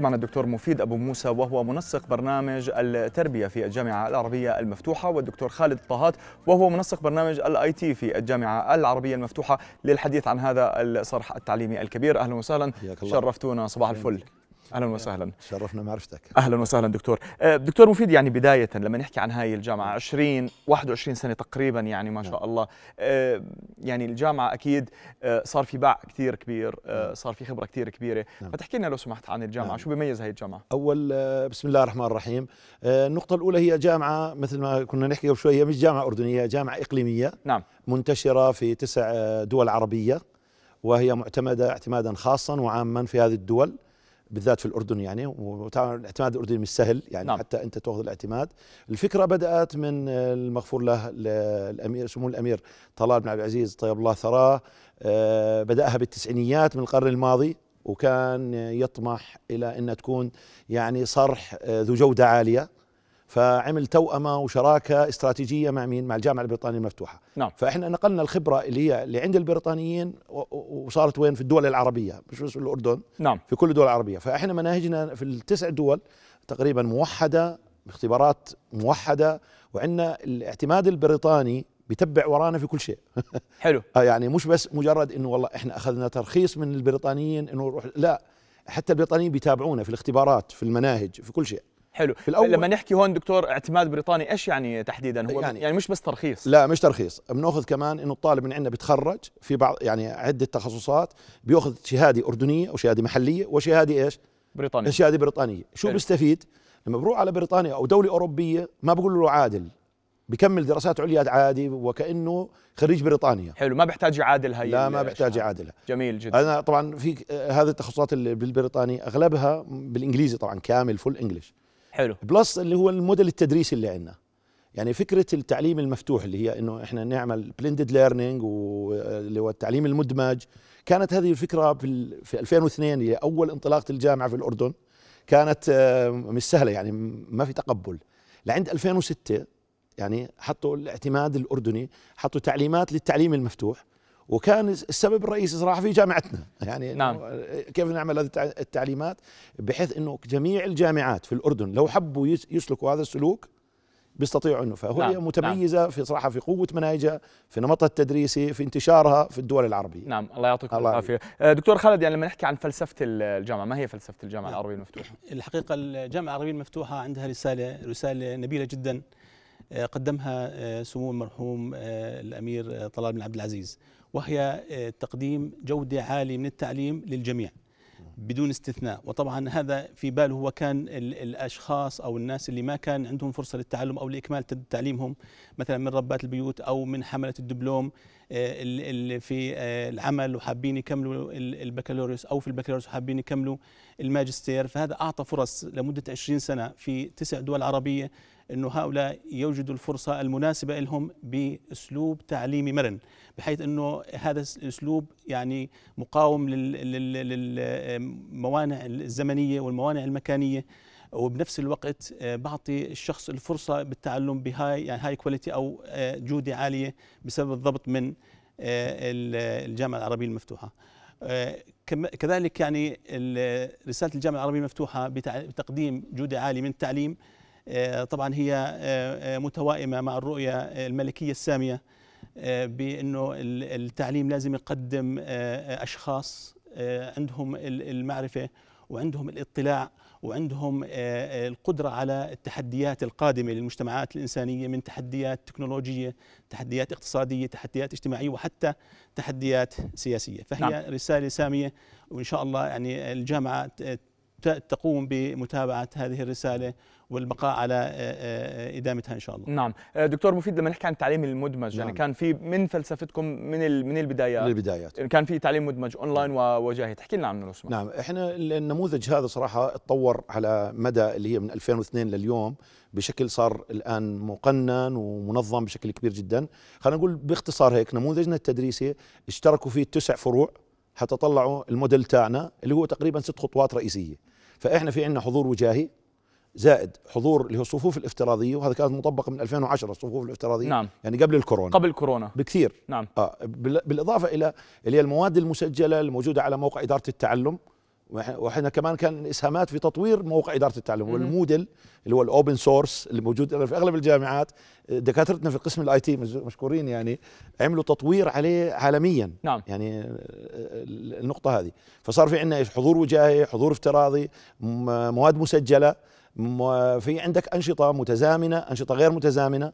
معنا الدكتور مفيد أبو موسى وهو منسق برنامج التربية في الجامعة العربية المفتوحة والدكتور خالد الطهات وهو منسق برنامج الاي تي في الجامعة العربية المفتوحة للحديث عن هذا الصرح التعليمي الكبير أهلا وسهلا شرفتونا صباح الفل اهلا وسهلا شرفنا معرفتك اهلا وسهلا دكتور آه، دكتور مفيد يعني بدايه لما نحكي عن هاي الجامعه 20 نعم. 21 سنه تقريبا يعني ما شاء نعم. الله آه، يعني الجامعه اكيد آه، صار في باع كثير كبير نعم. صار في خبره كثير كبيره فتحكي لنا لو سمحت عن الجامعه شو بيميز هاي الجامعه اول بسم الله الرحمن الرحيم النقطه الاولى هي جامعه مثل ما كنا نحكي قبل شوي هي مش جامعه اردنيه جامعه اقليميه نعم منتشره في تسع دول عربيه وهي معتمده اعتمادا خاصا وعاما في هذه الدول بالذات في الاردن يعني والاعتماد الاعتماد الاردني مش سهل يعني نعم. حتى انت تاخذ الاعتماد الفكره بدات من المغفور له الامير سمو الامير طلال بن عبد العزيز طيب الله ثراه آه، بداها بالتسعينيات من القرن الماضي وكان يطمح الى ان تكون يعني صرح آه، ذو جوده عاليه فعمل توأمة وشراكة استراتيجية مع مين؟ مع الجامعة البريطانية المفتوحة نعم. فإحنا نقلنا الخبرة اللي هي اللي عند البريطانيين وصارت وين؟ في الدول العربية مش بس في الأردن نعم. في كل الدول العربية فإحنا مناهجنا في التسع دول تقريبا موحدة اختبارات موحدة وعندنا الاعتماد البريطاني بيتبع ورانا في كل شيء حلو آه، يعني مش بس مجرد انه والله احنا اخذنا ترخيص من البريطانيين انه نروح لا حتى البريطانيين بيتابعونا في الاختبارات في المناهج في كل شيء حلو في الأول لما نحكي هون دكتور اعتماد بريطاني ايش يعني تحديدا هو يعني, يعني مش بس ترخيص لا مش ترخيص بناخذ كمان انه الطالب من عندنا بيتخرج في بعض يعني عده تخصصات بياخذ شهاده اردنيه وشهاده محليه وشهاده ايش بريطانيه شهاده بريطانيه شو حلو. بيستفيد لما بروح على بريطانيا او دوله اوروبيه ما بقول له عادل بكمل دراسات عليا عادي وكانه خريج بريطانيا حلو ما بحتاج يعادل هي لا ما بحتاج يعادلها جميل جدا انا طبعا في هذه التخصصات بالبريطاني اغلبها بالانجليزي طبعا كامل فول انجلش حلو بلس اللي هو الموديل التدريسي اللي عندنا يعني فكره التعليم المفتوح اللي هي انه احنا نعمل بلندد ليرنينج واللي هو التعليم المدمج كانت هذه الفكره في, في 2002 هي اول انطلاقه الجامعه في الاردن كانت آه، مش سهله يعني ما في تقبل لعند 2006 يعني حطوا الاعتماد الاردني حطوا تعليمات للتعليم المفتوح وكان السبب الرئيسي صراحه في جامعتنا يعني نعم. كيف نعمل هذه التعليمات بحيث انه جميع الجامعات في الاردن لو حبوا يسلكوا هذا السلوك بيستطيعوا انه فهي نعم. نعم. متميزه نعم. في صراحه في قوه مناهجها في نمطها التدريسي في انتشارها في الدول العربيه نعم الله يعطيكم العافيه آه، دكتور خالد يعني لما نحكي عن فلسفه الجامعه ما هي فلسفه الجامعه نعم. العربيه المفتوحه الحقيقه الجامعه العربيه المفتوحه عندها رساله رساله نبيله جدا آه، قدمها آه، سمو المرحوم الامير طلال بن عبد العزيز وهي آه، تقديم جودة عالية من التعليم للجميع بدون استثناء وطبعا هذا في باله هو كان الاشخاص او الناس اللي ما كان عندهم فرصه للتعلم او لاكمال تعليمهم مثلا من ربات البيوت او من حمله الدبلوم آه، اللي في آه، العمل وحابين يكملوا البكالوريوس او في البكالوريوس وحابين يكملوا الماجستير فهذا أعطى فرص لمدة 20 سنة في تسع دول عربية أنه هؤلاء يوجدوا الفرصة المناسبة لهم بأسلوب تعليمي مرن بحيث أنه هذا الأسلوب يعني مقاوم للموانع الزمنية والموانع المكانية وبنفس الوقت آه، بعطي الشخص الفرصة بالتعلم بهاي يعني هاي كواليتي أو آه، جودة عالية بسبب الضبط من آه، الجامعة العربية المفتوحة آه، كذلك يعني رساله الجامعه العربيه المفتوحه بتقديم جودة عالية من التعليم آه، طبعا هي آه، متوائمه مع الرؤيه الملكيه الساميه بانه التعليم لازم يقدم اشخاص عندهم المعرفه وعندهم الاطلاع وعندهم آه، آه، القدرة على التحديات القادمة للمجتمعات الإنسانية من تحديات تكنولوجية تحديات اقتصادية تحديات اجتماعية وحتى تحديات سياسية فهي نعم. رسالة سامية وإن شاء الله يعني الجامعة تقوم بمتابعه هذه الرساله والبقاء على آه، آه، ادامتها ان شاء الله. نعم، آه، دكتور مفيد لما نحكي عن التعليم المدمج يعني نعم. يعني كان في من فلسفتكم من من البدايات البدايات يعني كان في تعليم مدمج اونلاين نعم. وجاهي، تحكي لنا عن لو نعم، احنا النموذج هذا صراحه اتطور على مدى اللي هي من 2002 لليوم بشكل صار الان مقنن ومنظم بشكل كبير جدا، خلينا نقول باختصار هيك نموذجنا التدريسي اشتركوا فيه تسع فروع حتى طلعوا الموديل تاعنا اللي هو تقريبا ست خطوات رئيسيه فاحنا في عندنا حضور وجاهي زائد حضور اللي هو الصفوف الافتراضيه وهذا كان مطبق من 2010 الصفوف الافتراضيه نعم يعني قبل الكورونا قبل الكورونا بكثير نعم آه بالاضافه الى اللي هي المواد المسجله الموجوده على موقع اداره التعلم واحنا كمان كان اسهامات في تطوير موقع اداره التعلم والموديل اللي هو الاوبن سورس اللي موجود في اغلب الجامعات دكاترتنا في قسم الاي تي مشكورين يعني عملوا تطوير عليه عالميا نعم. يعني آه، النقطه هذه فصار في عندنا حضور وجاهي حضور افتراضي مواد مسجله في عندك انشطه متزامنه انشطه غير متزامنه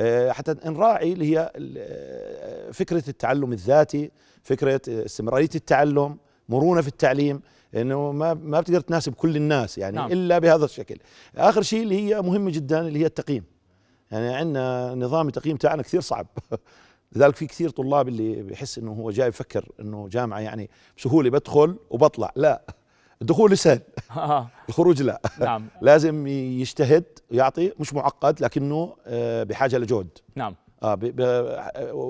آه، حتى نراعي اللي هي آه، فكره التعلم الذاتي فكره استمراريه التعلم مرونه في التعليم انه ما ما بتقدر تناسب كل الناس يعني نعم. الا بهذا الشكل اخر شيء اللي هي مهمه جدا اللي هي التقييم يعني عندنا نظام التقييم تاعنا كثير صعب لذلك في كثير طلاب اللي بحس انه هو جاي يفكر انه جامعه يعني بسهوله بدخل وبطلع لا الدخول سهل آه. الخروج لا نعم. لازم يجتهد ويعطي مش معقد لكنه آه، بحاجه لجهد نعم اه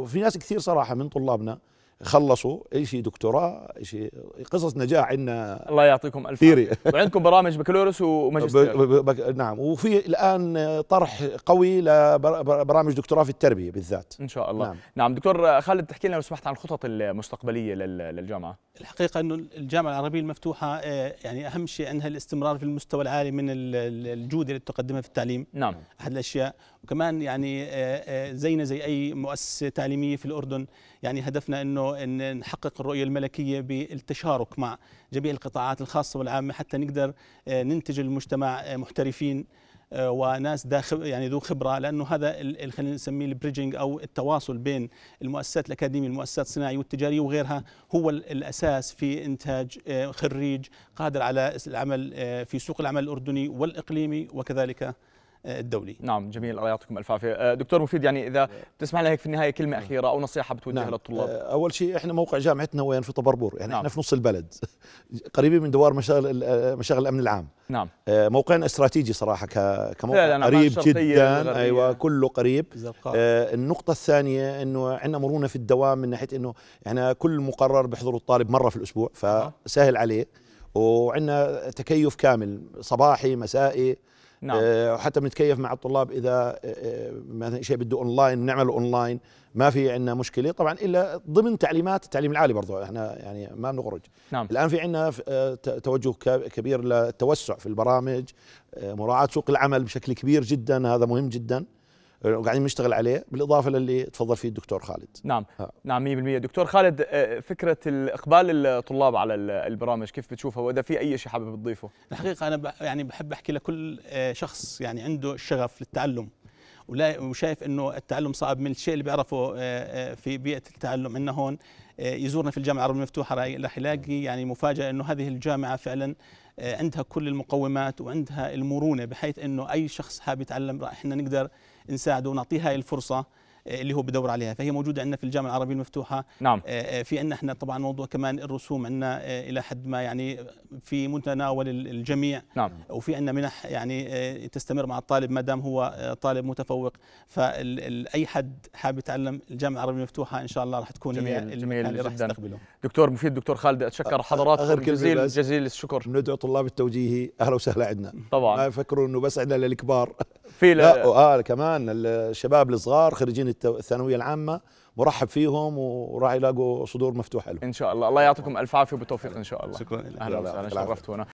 في ناس كثير صراحه من طلابنا خلصوا شيء دكتوراه شيء قصص نجاح عندنا الله يعطيكم الف ثيري وعندكم برامج بكالوريوس وماجستير نعم وفي الان طرح قوي لبرامج دكتوراه في التربيه بالذات ان شاء الله نعم, نعم دكتور خالد تحكي لنا لو سمحت عن الخطط المستقبليه للجامعه الحقيقه انه الجامعه العربيه المفتوحه آه، يعني اهم شيء عندها الاستمرار في المستوى العالي من الجوده اللي تقدمها في التعليم نعم احد الاشياء وكمان يعني آه، آه، زينا زي اي مؤسسه تعليميه في الاردن يعني هدفنا انه إن نحقق الرؤيه الملكيه بالتشارك مع جميع القطاعات الخاصه والعامه حتى نقدر آه، ننتج المجتمع محترفين وناس داخل يعني ذو خبره لانه هذا خلينا نسميه البريدجنج او التواصل بين المؤسسات الاكاديميه المؤسسات الصناعيه والتجاريه وغيرها هو الاساس في انتاج خريج قادر على العمل في سوق العمل الاردني والاقليمي وكذلك آه، الدولي نعم جميل الله يعطيكم الف عافيه آه، دكتور مفيد يعني اذا بتسمح آه. لي هيك في النهايه كلمه نعم. اخيره او نصيحه بتوجهها نعم. للطلاب اول شيء احنا موقع جامعتنا وين في طبربور يعني نعم. احنا في نص البلد قريبين من دوار مشاغل مشاغل الامن العام نعم موقعنا استراتيجي صراحه كموقع قريب جدا ايوه كله قريب آه النقطه الثانيه انه عندنا مرونه في الدوام من ناحيه انه احنا كل مقرر بيحضره الطالب مره في الاسبوع فسهل عليه وعندنا تكيف كامل صباحي مسائي نعم. آه، حتى بنتكيف مع الطلاب اذا آه، آه، مثلا شيء بده اونلاين بنعمله اونلاين ما في عندنا مشكله طبعا الا ضمن تعليمات التعليم العالي برضه احنا يعني ما بنخرج نعم. الان في عندنا توجه كبير للتوسع في البرامج مراعاه سوق العمل بشكل كبير جدا هذا مهم جدا وقاعدين نشتغل عليه بالاضافه للي تفضل فيه الدكتور خالد نعم ها. نعم 100% دكتور خالد آه، فكره اقبال الطلاب على البرامج كيف بتشوفها واذا في اي شيء حابب تضيفه الحقيقه انا يعني بحب احكي لكل آه، شخص يعني عنده الشغف للتعلم وشايف انه التعلم صعب من الشيء اللي بيعرفه آه، في بيئه التعلم انه هون يزورنا في الجامعه العربيه المفتوحه راح يلاقي يعني مفاجاه انه هذه الجامعه فعلا عندها كل المقومات وعندها المرونه بحيث انه اي شخص حاب يتعلم راح احنا نقدر نساعده ونعطيه هاي الفرصه اللي هو بدور عليها فهي موجوده عندنا في الجامعه العربيه المفتوحه نعم. في ان احنا طبعا موضوع كمان الرسوم عندنا الى حد ما يعني في متناول الجميع نعم. وفي عندنا منح يعني تستمر مع الطالب ما دام هو طالب متفوق فاي حد حابب يتعلم الجامعه العربيه المفتوحه ان شاء الله راح تكون جميل هي جميل اللي راح تستقبله دكتور مفيد دكتور خالد اتشكر حضراتكم جزيل جزيل الشكر ندعو طلاب التوجيهي اهلا وسهلا عندنا طبعا ما يفكروا انه بس عندنا للكبار في لا اه كمان الشباب الصغار خريجين الثانويه العامه مرحب فيهم وراح يلاقوا صدور مفتوحه لهم ان شاء الله الله يعطيكم الف عافيه وبالتوفيق ان شاء الله شكرا لك اهلا وسهلا شرفتونا